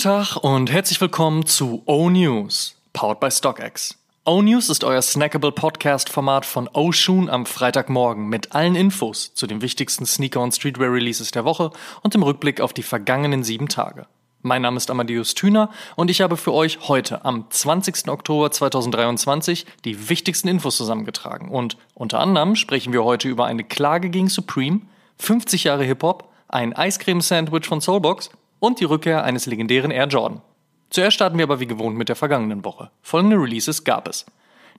Guten Tag und herzlich willkommen zu O News, powered by StockX. O News ist euer snackable Podcast-Format von Oshun am Freitagmorgen mit allen Infos zu den wichtigsten Sneaker- und Streetwear-Releases der Woche und dem Rückblick auf die vergangenen sieben Tage. Mein Name ist Amadeus Thüner und ich habe für euch heute am 20. Oktober 2023 die wichtigsten Infos zusammengetragen und unter anderem sprechen wir heute über eine Klage gegen Supreme, 50 Jahre Hip-Hop, ein Eiscreme-Sandwich von Soulbox und die Rückkehr eines legendären Air Jordan. Zuerst starten wir aber wie gewohnt mit der vergangenen Woche. Folgende Releases gab es.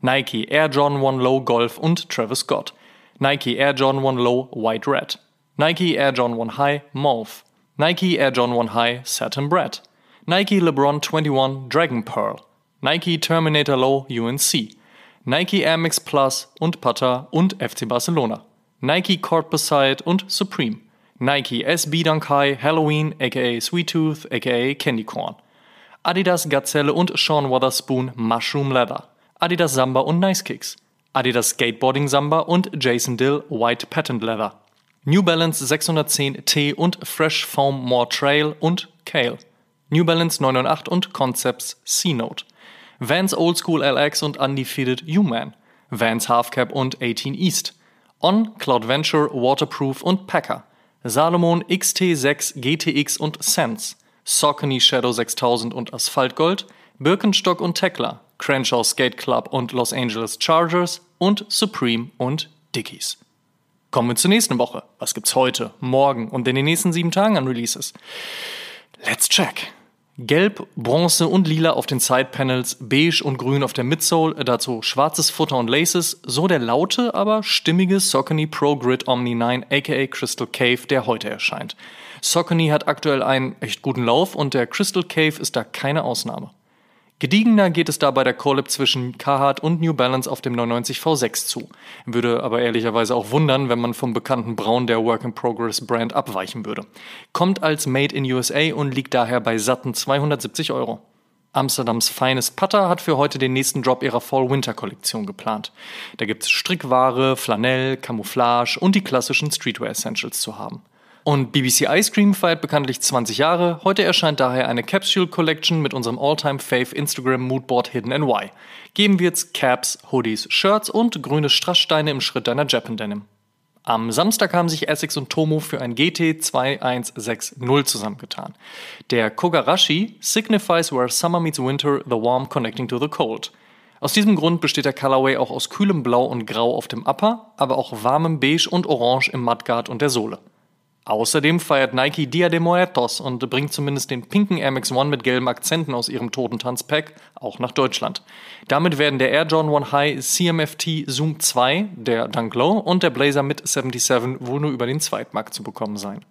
Nike Air Jordan 1 Low Golf und Travis Scott. Nike Air Jordan 1 Low White Red. Nike Air Jordan 1 High Mauve. Nike Air Jordan 1 High Satin Red. Nike LeBron 21 Dragon Pearl. Nike Terminator Low UNC. Nike Air Max Plus und Pata und FC Barcelona. Nike Court Beside und Supreme. Nike SB Dankai, Halloween aka Sweet Tooth aka Candy Corn. Adidas Gazelle und Sean Wotherspoon Mushroom Leather. Adidas Samba und Nice Kicks. Adidas Skateboarding Samba und Jason Dill White Patent Leather. New Balance 610 T und Fresh Foam More Trail und Kale. New Balance 998 und Concepts C-Note. Vans Old School LX und Undefeated U-Man. Vans Half Cap und 18 East. On, Cloud Venture, Waterproof und Packer. Salomon XT6 GTX und Sense, Saucony Shadow 6000 und Asphaltgold, Birkenstock und Tekla, Crenshaw Skate Club und Los Angeles Chargers und Supreme und Dickies. Kommen wir zur nächsten Woche. Was gibt's heute, morgen und in den nächsten sieben Tagen an Releases? Let's check. Gelb, Bronze und Lila auf den Side-Panels, Beige und Grün auf der Midsole, äh, dazu schwarzes Futter und Laces, so der laute, aber stimmige Saucony Pro Grid Omni 9 aka Crystal Cave, der heute erscheint. Saucony hat aktuell einen echt guten Lauf und der Crystal Cave ist da keine Ausnahme. Gediegener geht es da bei der Collab zwischen Carhartt und New Balance auf dem 990 V6 zu. Würde aber ehrlicherweise auch wundern, wenn man vom bekannten Braun der Work-in-Progress-Brand abweichen würde. Kommt als Made in USA und liegt daher bei satten 270 Euro. Amsterdams Feines Putter hat für heute den nächsten Drop ihrer Fall-Winter-Kollektion geplant. Da gibt's Strickware, Flanell, Camouflage und die klassischen Streetwear Essentials zu haben. Und BBC Ice Cream feiert bekanntlich 20 Jahre. Heute erscheint daher eine Capsule Collection mit unserem Alltime fave Instagram Moodboard Hidden NY. Geben wir jetzt Caps, Hoodies, Shirts und grüne Strasssteine im Schritt deiner Japan Denim. Am Samstag haben sich Essex und Tomo für ein GT 2160 zusammengetan. Der Kogarashi signifies where summer meets winter, the warm connecting to the cold. Aus diesem Grund besteht der Colorway auch aus kühlem Blau und Grau auf dem Upper, aber auch warmem Beige und Orange im Mudguard und der Sohle. Außerdem feiert Nike Dia de Muertos und bringt zumindest den pinken Air Max One mit gelben Akzenten aus ihrem Totentanz-Pack auch nach Deutschland. Damit werden der Air Jordan One High CMFT Zoom 2, der Dunk Low und der Blazer mit 77 wohl nur über den Zweitmarkt zu bekommen sein.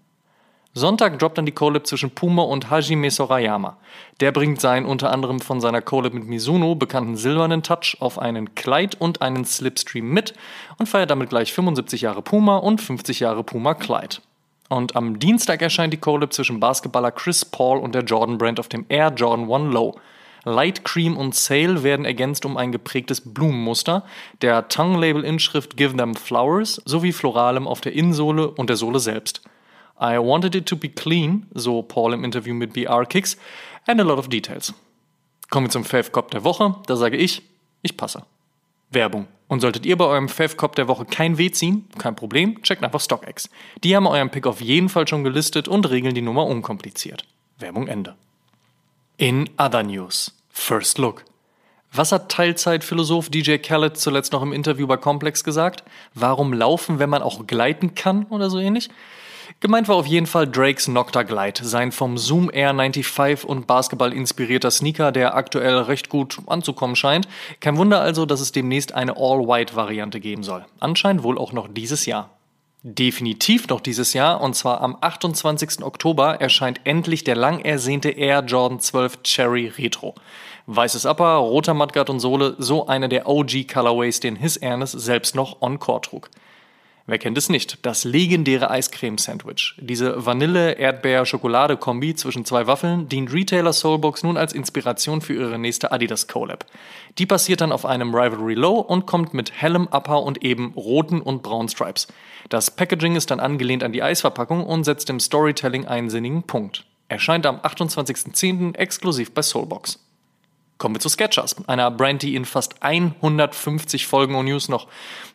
Sonntag droppt dann die Collab zwischen Puma und Hajime Sorayama. Der bringt seinen unter anderem von seiner Collab mit Mizuno bekannten silbernen Touch auf einen Kleid und einen Slipstream mit und feiert damit gleich 75 Jahre Puma und 50 Jahre Puma Kleid. Und am Dienstag erscheint die Collab zwischen Basketballer Chris Paul und der Jordan Brand auf dem Air Jordan One Low. Light Cream und Sail werden ergänzt um ein geprägtes Blumenmuster, der Tongue-Label-Inschrift Give Them Flowers sowie Floralem auf der Innensohle und der Sohle selbst. I wanted it to be clean, so Paul im Interview mit BR Kicks, and a lot of details. Kommen wir zum Fave Cop der Woche, da sage ich, ich passe. Werbung. Und solltet ihr bei eurem Favcop der Woche kein Weh ziehen, kein Problem, checkt einfach StockX. Die haben euren Pick auf jeden Fall schon gelistet und regeln die Nummer unkompliziert. Werbung Ende. In Other News. First Look. Was hat Teilzeitphilosoph DJ Khaled zuletzt noch im Interview bei Complex gesagt? Warum laufen, wenn man auch gleiten kann oder so ähnlich? Gemeint war auf jeden Fall Drakes Noctaglide, sein vom Zoom Air 95 und Basketball inspirierter Sneaker, der aktuell recht gut anzukommen scheint. Kein Wunder also, dass es demnächst eine All-White-Variante geben soll. Anscheinend wohl auch noch dieses Jahr. Definitiv noch dieses Jahr, und zwar am 28. Oktober erscheint endlich der lang ersehnte Air Jordan 12 Cherry Retro. Weißes Upper, roter Mudguard und Sohle, so eine der OG Colorways, den His Ernest selbst noch on Core trug. Wer kennt es nicht? Das legendäre Eiscreme-Sandwich. Diese Vanille-Erdbeer-Schokolade-Kombi zwischen zwei Waffeln dient Retailer Soulbox nun als Inspiration für ihre nächste Adidas Collab. Die passiert dann auf einem Rivalry Low und kommt mit hellem Upper und eben roten und braunen Stripes. Das Packaging ist dann angelehnt an die Eisverpackung und setzt dem Storytelling einen sinnigen Punkt. Erscheint am 28.10. exklusiv bei Soulbox. Kommen wir zu Sketchers, einer Brand, die in fast 150 Folgen und News noch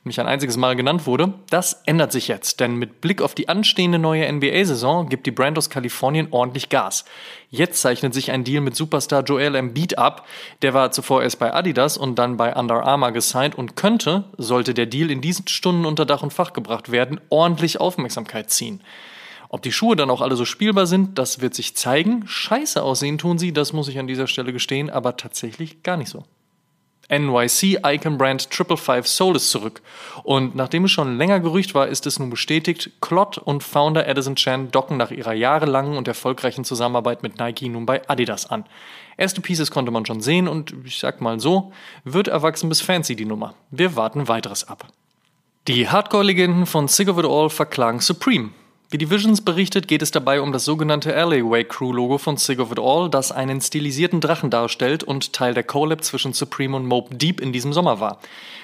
nicht ein einziges Mal genannt wurde. Das ändert sich jetzt, denn mit Blick auf die anstehende neue NBA-Saison gibt die Brand aus Kalifornien ordentlich Gas. Jetzt zeichnet sich ein Deal mit Superstar Joel Embiid ab. Der war zuvor erst bei Adidas und dann bei Under Armour gesigned und könnte, sollte der Deal in diesen Stunden unter Dach und Fach gebracht werden, ordentlich Aufmerksamkeit ziehen. Ob die Schuhe dann auch alle so spielbar sind, das wird sich zeigen. Scheiße aussehen tun sie, das muss ich an dieser Stelle gestehen, aber tatsächlich gar nicht so. NYC Icon Brand Triple Five Soul ist zurück. Und nachdem es schon länger Gerücht war, ist es nun bestätigt, Klott und Founder Edison Chan docken nach ihrer jahrelangen und erfolgreichen Zusammenarbeit mit Nike nun bei Adidas an. Erste Pieces konnte man schon sehen und ich sag mal so, wird erwachsen bis fancy die Nummer. Wir warten weiteres ab. Die Hardcore-Legenden von Sick of It All verklagen Supreme. Wie die Visions berichtet, geht es dabei um das sogenannte Alleyway Crew-Logo von Sig of It All, das einen stilisierten Drachen darstellt und Teil der Collab zwischen Supreme und Mope Deep in diesem Sommer war.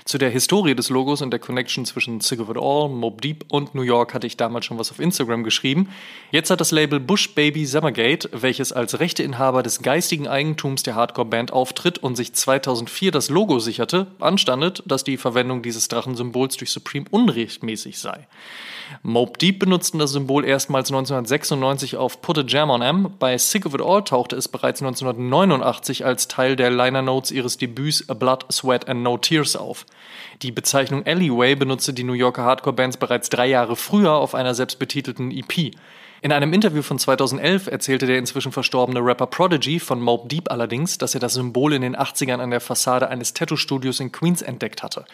Zu der Historie des Logos und der Connection zwischen Sick of It All, Mob Deep und New York hatte ich damals schon was auf Instagram geschrieben. Jetzt hat das Label Bush Baby Summergate, welches als Rechteinhaber des geistigen Eigentums der Hardcore-Band auftritt und sich 2004 das Logo sicherte, anstandet, dass die Verwendung dieses Drachensymbols durch Supreme unrechtmäßig sei. Mob Deep benutzten das Symbol erstmals 1996 auf Put a Jam on M. Bei Sick of It All tauchte es bereits 1989 als Teil der Liner Notes ihres Debüts A Blood, Sweat and No Tears auf. Die Bezeichnung Alleyway benutzte die New Yorker Hardcore-Bands bereits drei Jahre früher auf einer selbstbetitelten EP. In einem Interview von 2011 erzählte der inzwischen verstorbene Rapper Prodigy von Mob Deep allerdings, dass er das Symbol in den 80ern an der Fassade eines Tattoo-Studios in Queens entdeckt hatte,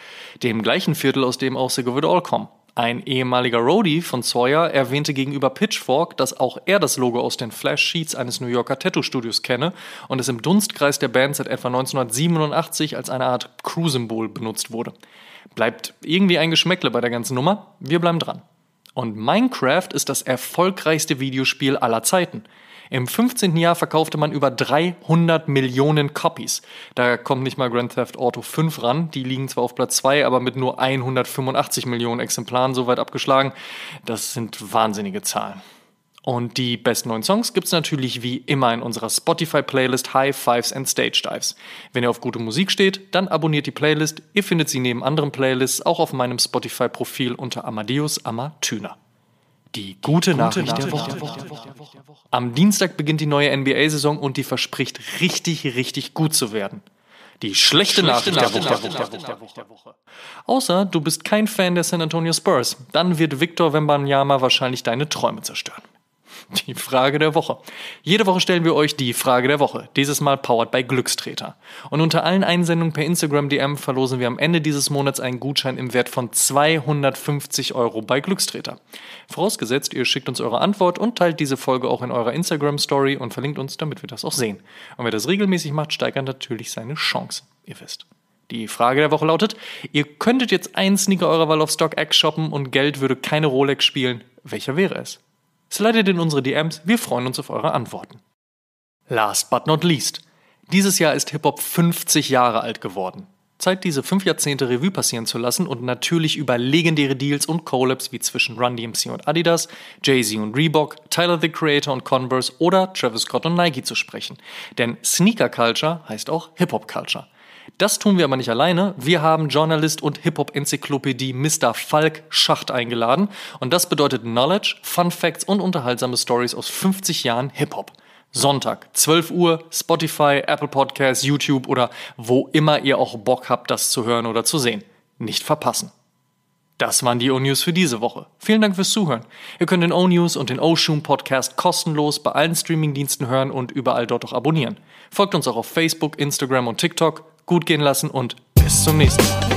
dem gleichen Viertel, aus dem auch Sick of It All kommt. Ein ehemaliger Roadie von Sawyer erwähnte gegenüber Pitchfork, dass auch er das Logo aus den Flash-Sheets eines New Yorker Tattoo-Studios kenne und es im Dunstkreis der Band seit etwa 1987 als eine Art Crew-Symbol benutzt wurde. Bleibt irgendwie ein Geschmäckle bei der ganzen Nummer, wir bleiben dran. Und Minecraft ist das erfolgreichste Videospiel aller Zeiten – im 15. Jahr verkaufte man über 300 Millionen Copies. Da kommt nicht mal Grand Theft Auto 5 ran. Die liegen zwar auf Platz 2, aber mit nur 185 Millionen Exemplaren so weit abgeschlagen. Das sind wahnsinnige Zahlen. Und die besten neuen Songs gibt es natürlich wie immer in unserer Spotify-Playlist High Fives and Stage Dives. Wenn ihr auf gute Musik steht, dann abonniert die Playlist. Ihr findet sie neben anderen Playlists auch auf meinem Spotify-Profil unter Amadeus Amatüner. Die gute, gute Nachricht, Nachricht, der, Woche. der Woche. Am Dienstag beginnt die neue NBA-Saison und die verspricht richtig, richtig gut zu werden. Die schlechte, schlechte Nachricht, Nachricht, der, Woche. der Woche. Außer du bist kein Fan der San Antonio Spurs, dann wird Victor Wembanyama wahrscheinlich deine Träume zerstören. Die Frage der Woche. Jede Woche stellen wir euch die Frage der Woche. Dieses Mal powered by Glückstreter. Und unter allen Einsendungen per Instagram DM verlosen wir am Ende dieses Monats einen Gutschein im Wert von 250 Euro bei Glückstreter. Vorausgesetzt, ihr schickt uns eure Antwort und teilt diese Folge auch in eurer Instagram Story und verlinkt uns, damit wir das auch sehen. Und wer das regelmäßig macht, steigert natürlich seine Chance. Ihr wisst. Die Frage der Woche lautet: Ihr könntet jetzt einen Sneaker eurer Wahl auf StockX shoppen und Geld würde keine Rolex spielen. Welcher wäre es? Slidet in unsere DMs, wir freuen uns auf eure Antworten. Last but not least. Dieses Jahr ist Hip-Hop 50 Jahre alt geworden. Zeit, diese fünf Jahrzehnte Revue passieren zu lassen und natürlich über legendäre Deals und Collabs wie zwischen Run DMC und Adidas, Jay-Z und Reebok, Tyler the Creator und Converse oder Travis Scott und Nike zu sprechen. Denn Sneaker Culture heißt auch Hip-Hop Culture. Das tun wir aber nicht alleine. Wir haben Journalist und Hip-Hop-Enzyklopädie Mr. Falk Schacht eingeladen. Und das bedeutet Knowledge, Fun Facts und unterhaltsame Stories aus 50 Jahren Hip-Hop. Sonntag, 12 Uhr, Spotify, Apple Podcasts, YouTube oder wo immer ihr auch Bock habt, das zu hören oder zu sehen. Nicht verpassen. Das waren die O-News für diese Woche. Vielen Dank fürs Zuhören. Ihr könnt den O-News und den O-Shoom Podcast kostenlos bei allen Streamingdiensten hören und überall dort auch abonnieren. Folgt uns auch auf Facebook, Instagram und TikTok gut gehen lassen und bis zum nächsten Mal.